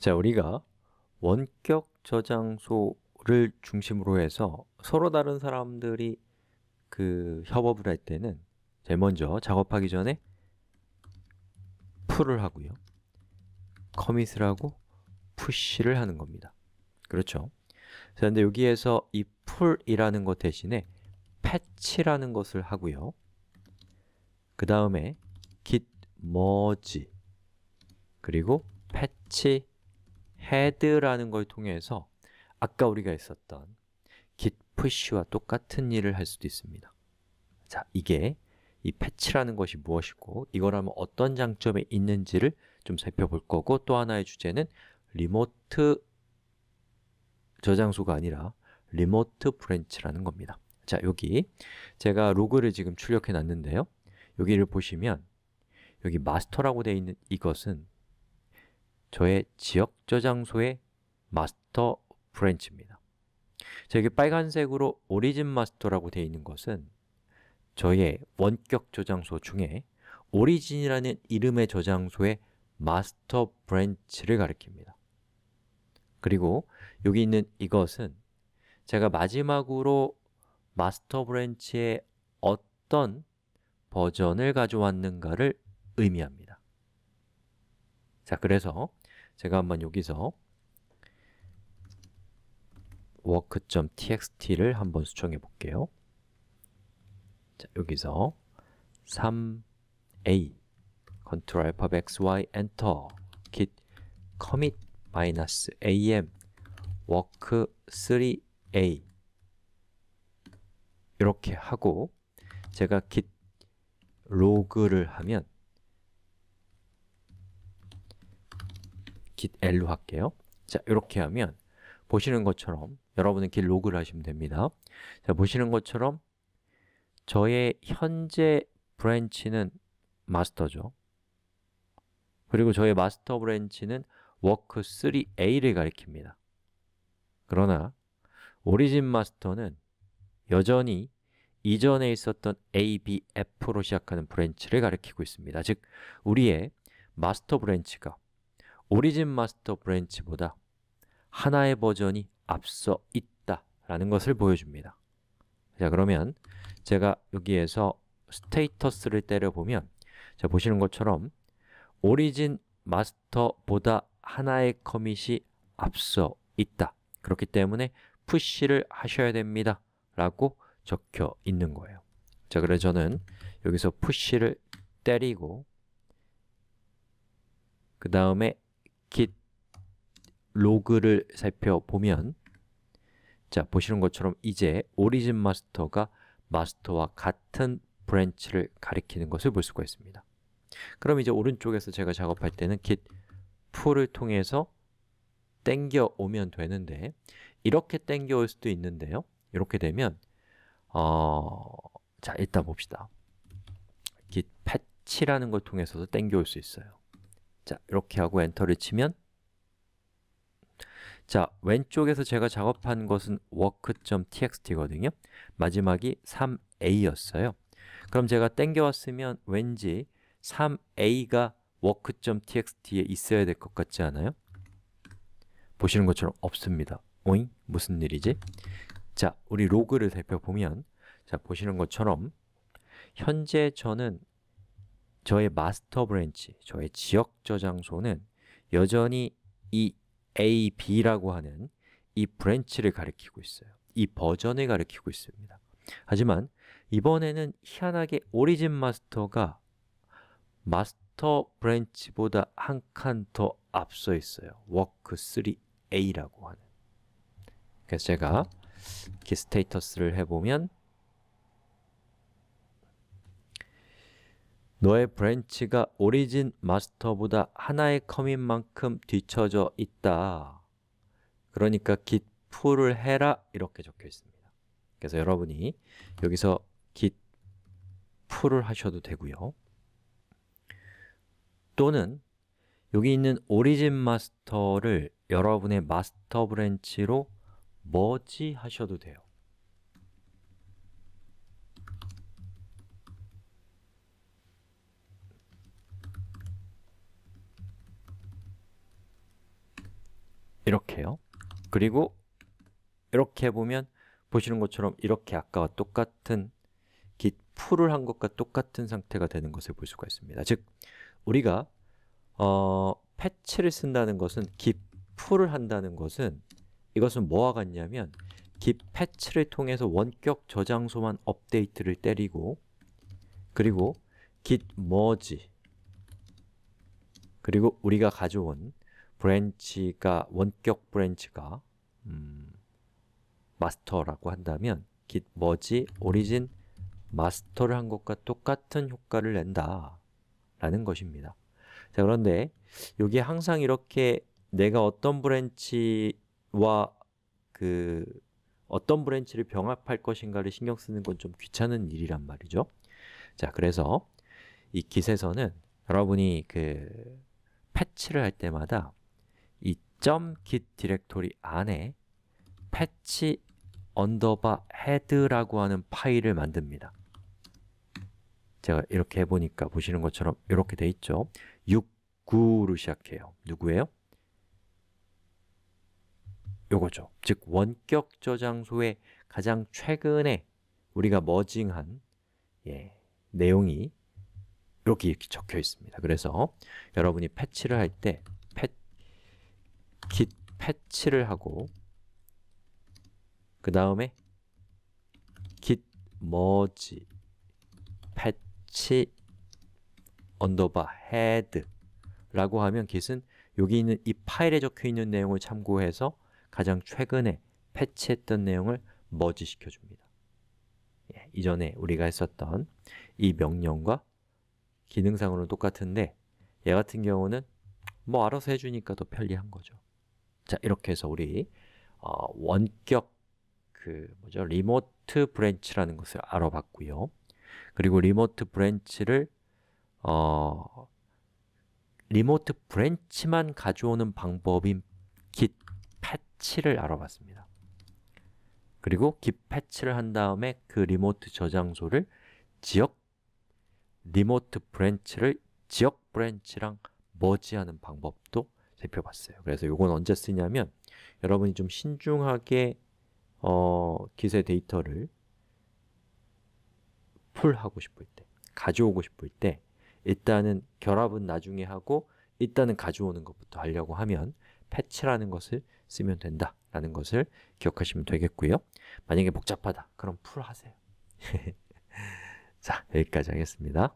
자, 우리가 원격 저장소를 중심으로 해서 서로 다른 사람들이 그 협업을 할 때는 제일 먼저 작업하기 전에 풀을 하고요 커밋을 하고 푸시를 하는 겁니다 그렇죠? 자, 근데 여기에서 이 풀이라는 것 대신에 패치라는 것을 하고요 그 다음에 git merge 그리고 패치 head라는 걸 통해서 아까 우리가 있었던 git push와 똑같은 일을 할 수도 있습니다 자, 이게 이 패치라는 것이 무엇이고 이걸하면 어떤 장점이 있는지를 좀 살펴볼 거고 또 하나의 주제는 리모트 저장소가 아니라 리모트 브랜치라는 겁니다 자, 여기 제가 로그를 지금 출력해 놨는데요 여기를 보시면 여기 마스터라고 되어 있는 이것은 저의 지역 저장소의 마스터 브랜치입니다. 자, 기 빨간색으로 오리진 마스터라고 되어 있는 것은 저의 원격 저장소 중에 오리진이라는 이름의 저장소의 마스터 브랜치를 가리킵니다. 그리고 여기 있는 이것은 제가 마지막으로 마스터 브랜치의 어떤 버전을 가져왔는가를 의미합니다. 자, 그래서 제가 한번 여기서 work.txt를 한번 수정해 볼게요. 자, 여기서 3a 컨트롤 알파벳 xy 엔터 git commit 마이너스 am work 3a 이렇게 하고 제가 git 로그를 하면 git l로 할게요 자, 이렇게 하면 보시는 것처럼 여러분은 git 로그를 하시면 됩니다 자, 보시는 것처럼 저의 현재 브랜치는 마스터죠 그리고 저의 마스터 브랜치는 워크3a를 가리킵니다 그러나 오리진 마스터는 여전히 이전에 있었던 abf로 시작하는 브랜치를 가리키고 있습니다 즉, 우리의 마스터 브랜치가 오리진 마스터 브랜치보다 하나의 버전이 앞서 있다라는 것을 보여줍니다 자 그러면 제가 여기에서 스테이터스를 때려보면 자 보시는 것처럼 오리진 마스터보다 하나의 커밋이 앞서 있다 그렇기 때문에 푸시를 하셔야 됩니다 라고 적혀 있는 거예요 자 그래서 저는 여기서 푸시를 때리고 그 다음에 git 로그를 살펴보면 자, 보시는 것처럼 이제 오리진 마스터가 마스터와 같은 브랜치를 가리키는 것을 볼 수가 있습니다 그럼 이제 오른쪽에서 제가 작업할 때는 git 풀을 통해서 땡겨오면 되는데 이렇게 땡겨올 수도 있는데요 이렇게 되면 어... 자, 일단 봅시다 git patch라는 걸 통해서도 땡겨올 수 있어요 자, 이렇게 하고 엔터를 치면 자, 왼쪽에서 제가 작업한 것은 work.txt거든요 마지막이 3a였어요 그럼 제가 땡겨왔으면 왠지 3a가 work.txt에 있어야 될 것 같지 않아요? 보시는 것처럼 없습니다 오잉? 무슨 일이지? 자, 우리 로그를 살펴보면 자, 보시는 것처럼 현재 저는 저의 마스터 브랜치, 저의 지역 저장소는 여전히 이 A, B라고 하는 이 브랜치를 가리키고 있어요 이 버전을 가리키고 있습니다 하지만 이번에는 희한하게 오리진 마스터가 마스터 브랜치보다 한 칸 더 앞서 있어요 워크3A라고 하는 그래서 제가 이렇게 스테이터스를 해보면 너의 브랜치가 오리진 마스터보다 하나의 커밋만큼 뒤쳐져 있다 그러니까 git 풀을 해라 이렇게 적혀 있습니다 그래서 여러분이 여기서 git 풀을 하셔도 되고요 또는 여기 있는 오리진 마스터를 여러분의 마스터 브랜치로 머지 하셔도 돼요 이렇게요 그리고 이렇게 보면 보시는 것처럼 이렇게 아까와 똑같은 git 풀을 한 것과 똑같은 상태가 되는 것을 볼 수가 있습니다 즉, 우리가 어, 패치를 쓴다는 것은 git 풀을 한다는 것은 이것은 뭐와 같냐면 git 패치를 통해서 원격 저장소만 업데이트를 때리고 그리고 git merge 그리고 우리가 가져온 브랜치가 원격 브랜치가 음, 마스터라고 한다면 git merge origin 마스터를 한 것과 똑같은 효과를 낸다 라는 것입니다 자 그런데 여기 항상 이렇게 내가 어떤 브랜치와 그 어떤 브랜치를 병합할 것인가를 신경 쓰는 건 좀 귀찮은 일이란 말이죠 자 그래서 이 git에서는 여러분이 그 패치를 할 때마다 .git 디렉토리 안에 패치 언더바 헤드라고 하는 파일을 만듭니다. 제가 이렇게 해보니까 보시는 것처럼 이렇게 돼 있죠. 69로 시작해요. 누구예요? 요거죠. 즉 원격 저장소에 가장 최근에 우리가 머징한 예, 내용이 이렇게, 이렇게 적혀 있습니다. 그래서 여러분이 패치를 할때 git 패치를 하고 그 다음에 git merge 패치 언더바 head 라고 하면 git은 여기 있는 이 파일에 적혀 있는 내용을 참고해서 가장 최근에 패치했던 내용을 머지 시켜줍니다 예, 이전에 우리가 했었던 이 명령과 기능상으로는 똑같은데 얘 같은 경우는 뭐 알아서 해주니까 더 편리한 거죠 자, 이렇게 해서 우리 어, 원격 그 뭐죠? 리모트 브랜치라는 것을 알아봤고요. 그리고 리모트 브랜치를 어, 리모트 브랜치만 가져오는 방법인 git 패치를 알아봤습니다. 그리고 git 패치를 한 다음에 그 리모트 저장소를 지역 리모트 브랜치를 지역 브랜치랑 머지하는 방법도 살펴봤어요. 그래서 이건 언제 쓰냐면 여러분이 좀 신중하게 어, 기세 데이터를 풀하고 싶을 때, 가져오고 싶을 때 일단은 결합은 나중에 하고 일단은 가져오는 것부터 하려고 하면 패치라는 것을 쓰면 된다라는 것을 기억하시면 되겠고요 만약에 복잡하다, 그럼 풀 하세요 자, 여기까지 하겠습니다